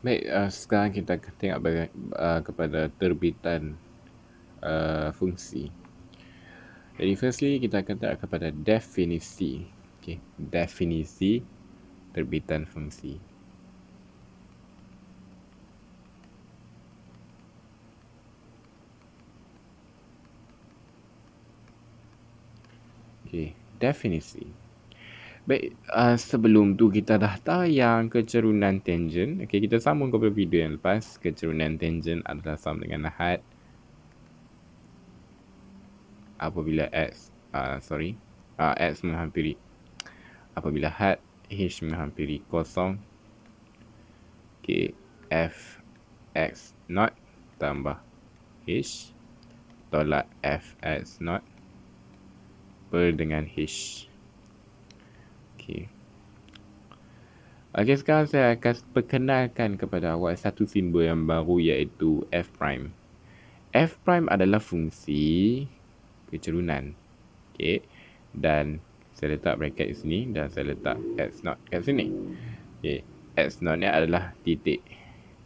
Baik, uh, sekarang kita tengok baga- uh, eh, kepada terbitan uh, fungsi. Jadi firstly kita akan tengok kepada definisi. Okay, definisi terbitan fungsi. Okay, definisi. Baik, uh, sebelum tu kita dah tayang kecerunan tangent. Okey, kita sambung kepada video yang lepas. Kecerunan tangent adalah sama dengan had apabila x uh, sorry, uh, x menghampiri apabila had h menghampiri kosong. Okey, f x not tambah h tolak f x not per dengan h Okey. Okey, sekarang saya akan perkenalkan kepada awak satu simbol yang baru iaitu F prime. F prime adalah fungsi kecerunan. Okey. Dan saya letak bracket di sini dan saya letak x not kat sini. Okey. x not ni adalah titik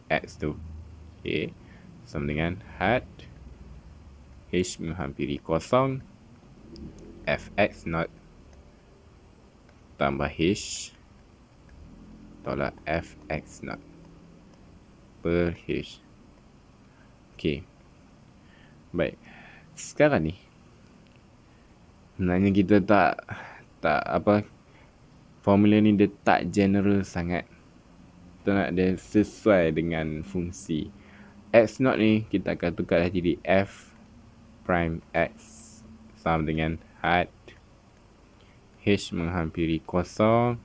x tu. Okey. Sama dengan hat h menghampiri kosong fx not tambah H tolak f x 0 per H ok baik sekarang ni sebenarnya kita tak tak apa formula ni dia tak general sangat kita nak dia sesuai dengan fungsi x not ni kita akan tukar jadi F prime X sama dengan height H menghampiri kosong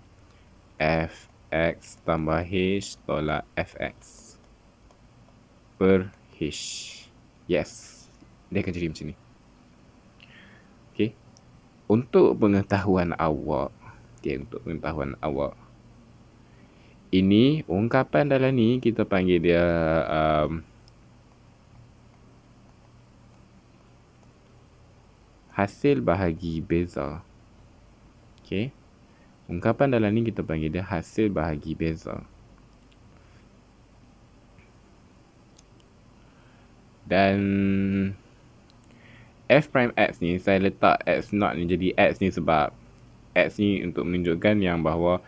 Fx tambah H tolak Fx Per H Yes Dia akan jadi macam ni Okay Untuk pengetahuan awak Okay untuk pengetahuan awak Ini ungkapan dalam ni kita panggil dia um, Hasil bahagi beza Okey. Ungkapan dalam ni kita panggil dia hasil bahagi beza. Dan f prime x ni saya letak x not ni jadi x ni sebab x ni untuk menunjukkan yang bahawa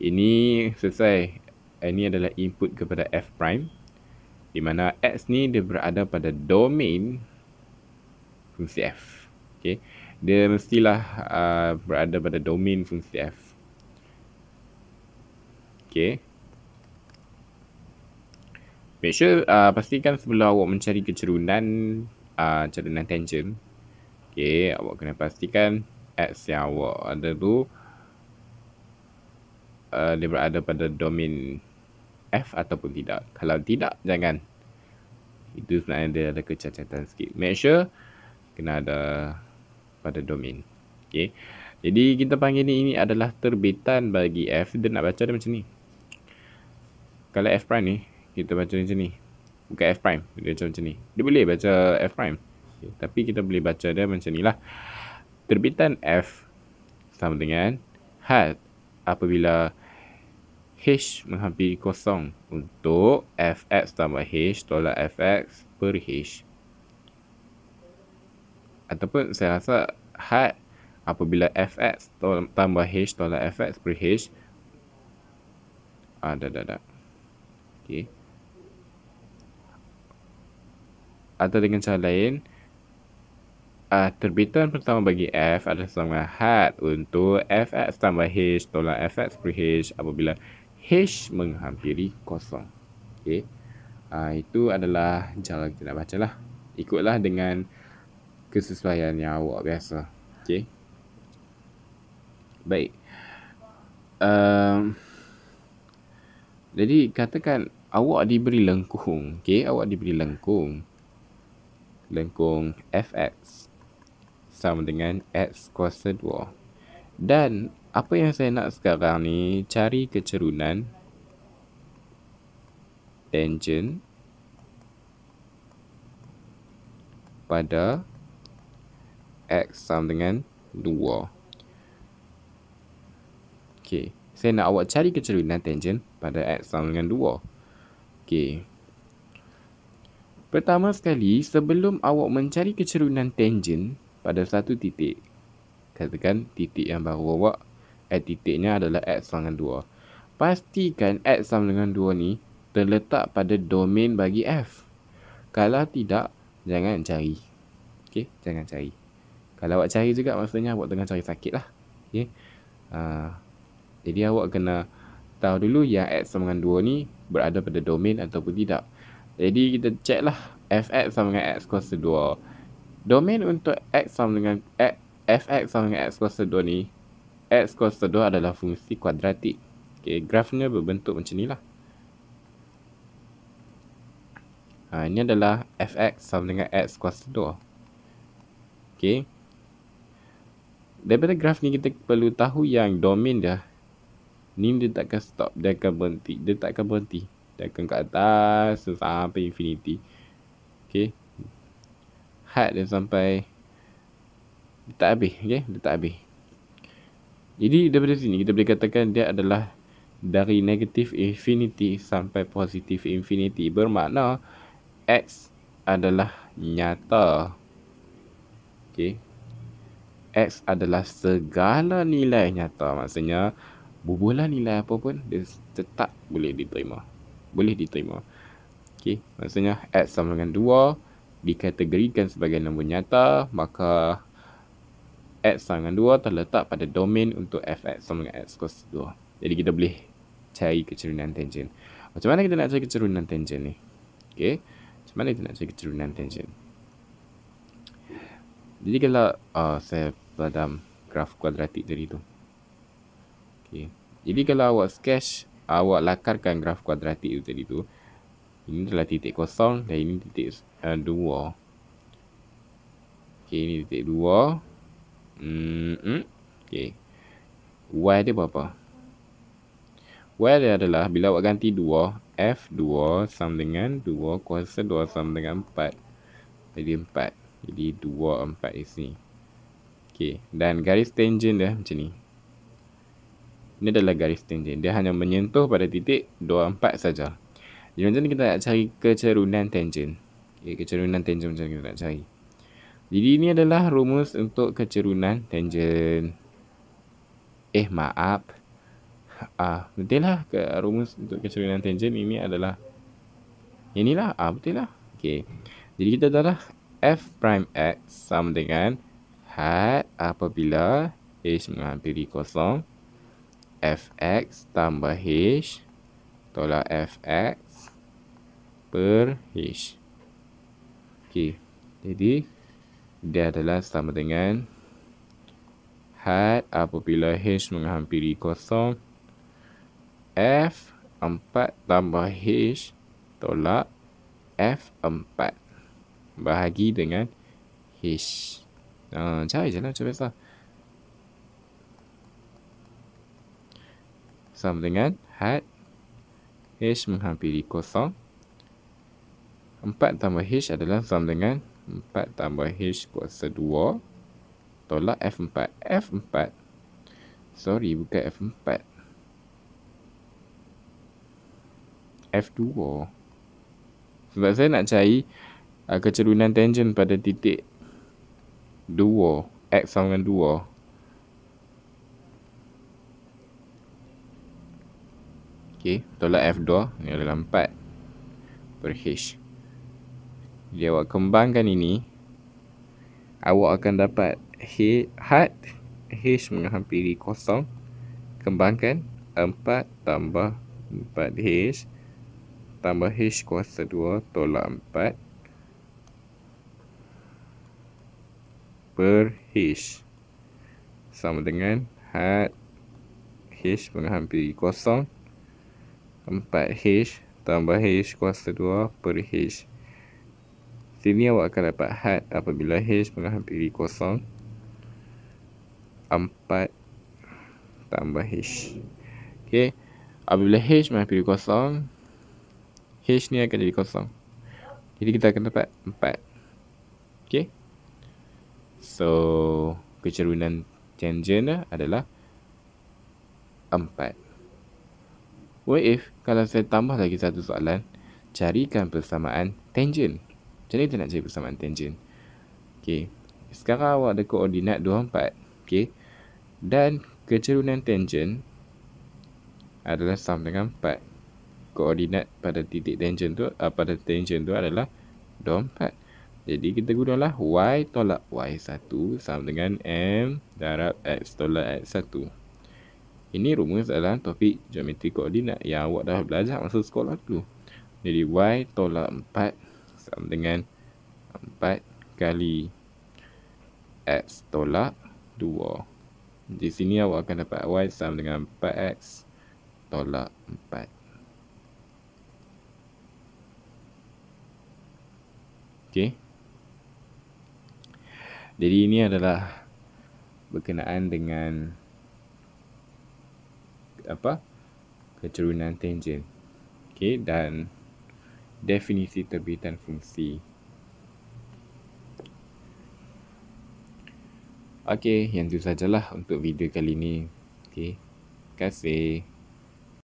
ini selesai ini adalah input kepada f prime di mana x ni dia berada pada domain fungsi f. Okey dia mestilah uh, berada pada domain fungsi f. Okay. Make sure, uh, pastikan sebelum awak mencari kecerunan, uh, cerunan tangent. Okay, awak kena pastikan x yang awak ada tu, uh, dia berada pada domain f ataupun tidak. Kalau tidak, jangan. Itu sebenarnya dia ada kecacatan sikit. Make sure, kena ada pada domain. Okey. Jadi kita panggil ni ini adalah terbitan bagi F dan nak baca dia macam ni. Kalau F prime ni kita baca macam ni. Bukan F prime, dia baca macam ni. Dia boleh baca F prime. Okay. Tapi kita boleh baca dia macam nilah. Terbitan F sama dengan hat apabila H menghampiri kosong untuk Fx tambah H tolak Fx per H ataupun saya rasa had apabila fx tambah h tolak fx per h ada ah, ada Okay. atau dengan cara lain uh, terbitan pertama bagi f adalah sama had untuk fx tambah h tolak fx per h apabila h menghampiri kosong Okay. uh, ah, itu adalah jalan kita nak bacalah ikutlah dengan kesesuaian yang awak biasa. Okay. Baik. Um, jadi katakan awak diberi lengkung. Okay. Awak diberi lengkung. Lengkung Fx. Sama dengan X kuasa 2. Dan apa yang saya nak sekarang ni cari kecerunan tangent pada X sama dengan 2. Okey. Saya nak awak cari kecerunan tangent pada X sama dengan 2. Okey. Pertama sekali, sebelum awak mencari kecerunan tangent pada satu titik, katakan titik yang baru awak, eh, titiknya adalah X sama dengan 2. Pastikan X sama dengan 2 ni terletak pada domain bagi F. Kalau tidak, jangan cari. Okey, jangan cari. Kalau awak cari juga maksudnya awak tengah cari sakit lah. Okay. Uh, jadi awak kena tahu dulu yang X sama dengan 2 ni berada pada domain ataupun tidak. Jadi kita check lah Fx sama dengan X kuasa 2. Domain untuk X sama dengan X, eh, Fx sama dengan X kuasa 2 ni X kuasa 2 adalah fungsi kuadratik. Okay, grafnya berbentuk macam ni lah. Ha, ini adalah fx sama dengan x kuasa 2. Okay daripada graf ni kita perlu tahu yang domain dia ni dia takkan stop dia akan berhenti dia takkan berhenti dia akan ke atas sampai infinity okay, hat dia sampai dia tak habis okay, dia tak habis jadi daripada sini kita boleh katakan dia adalah dari negatif infinity sampai positif infinity bermakna x adalah nyata okay. X adalah segala nilai nyata Maksudnya Bubuhlah nilai apa pun Dia tetap boleh diterima Boleh diterima Okay Maksudnya X sama dengan 2 Dikategorikan sebagai nombor nyata Maka X sama dengan 2 terletak pada domain untuk f x sama dengan X kos 2 Jadi kita boleh cari kecerunan tangent Macam mana kita nak cari kecerunan tangent ni? Okay Macam mana kita nak cari kecerunan tangent? Jadi kalau uh, saya dalam graf kuadratik tadi tu. Okay. Jadi kalau awak sketch, awak lakarkan graf kuadratik tu tadi tu. Ini adalah titik kosong dan ini titik uh, dua. Okay, ini titik dua. Mm-hmm. Okay. Y dia berapa? Y dia adalah bila awak ganti dua, f dua sama dengan dua kuasa dua sama dengan empat. Jadi empat. Jadi dua empat di sini. Okey, dan garis tangent dia macam ni. Ini adalah garis tangent. Dia hanya menyentuh pada titik 24 sahaja. Jadi macam ni kita nak cari kecerunan tangent. Okey, kecerunan tangent macam kita nak cari. Jadi ini adalah rumus untuk kecerunan tangent. Eh, maaf. Ah, betul lah ke rumus untuk kecerunan tangent ini adalah inilah ah betul lah. Okey. Jadi kita adalah f prime x sama dengan had apabila h menghampiri kosong fx tambah h tolak fx per h okey jadi dia adalah sama dengan had apabila h menghampiri kosong f 4 tambah h tolak f 4 bahagi dengan h je lah 嗯，加一点呢，这边算。Sama dengan had h menghampiri kosong. Empat tambah h adalah sama dengan empat tambah h kuasa dua tolak f empat. F empat. Sorry, bukan f empat. F dua. Sebab saya nak cari uh, kecerunan tangent pada titik dua X sama dengan duo Ok Tolak F2 Ini adalah 4 Per H Jadi awak kembangkan ini Awak akan dapat H Hat H menghampiri kosong Kembangkan 4 tambah 4H Tambah H kuasa 2 Tolak 4 per H sama dengan had H menghampiri kosong 4H tambah H kuasa 2 per H sini awak akan dapat had apabila H menghampiri kosong 4 tambah H ok apabila H menghampiri kosong H ni akan jadi kosong jadi kita akan dapat 4 So kecerunan tangent eh, adalah 4. What if kalau saya tambah lagi satu soalan, carikan persamaan tangent. Macam mana kita nak cari persamaan tangent? Okay. Sekarang awak ada koordinat 2, 4. Okay. Dan kecerunan tangent adalah sama dengan 4. Koordinat pada titik tangent tu, uh, pada tangent tu adalah 2, 4. Jadi kita gunalah Y tolak Y1 sama dengan M darab X tolak X1. Ini rumus adalah topik geometri koordinat yang awak dah belajar masa sekolah dulu. Jadi Y tolak 4 sama dengan 4 kali X tolak 2. Di sini awak akan dapat Y sama dengan 4X tolak 4. Okay. Jadi ini adalah berkenaan dengan apa? Kecerunan tangent. Okey dan definisi terbitan fungsi. Okey, yang itu sajalah untuk video kali ini. Okey. Terima kasih.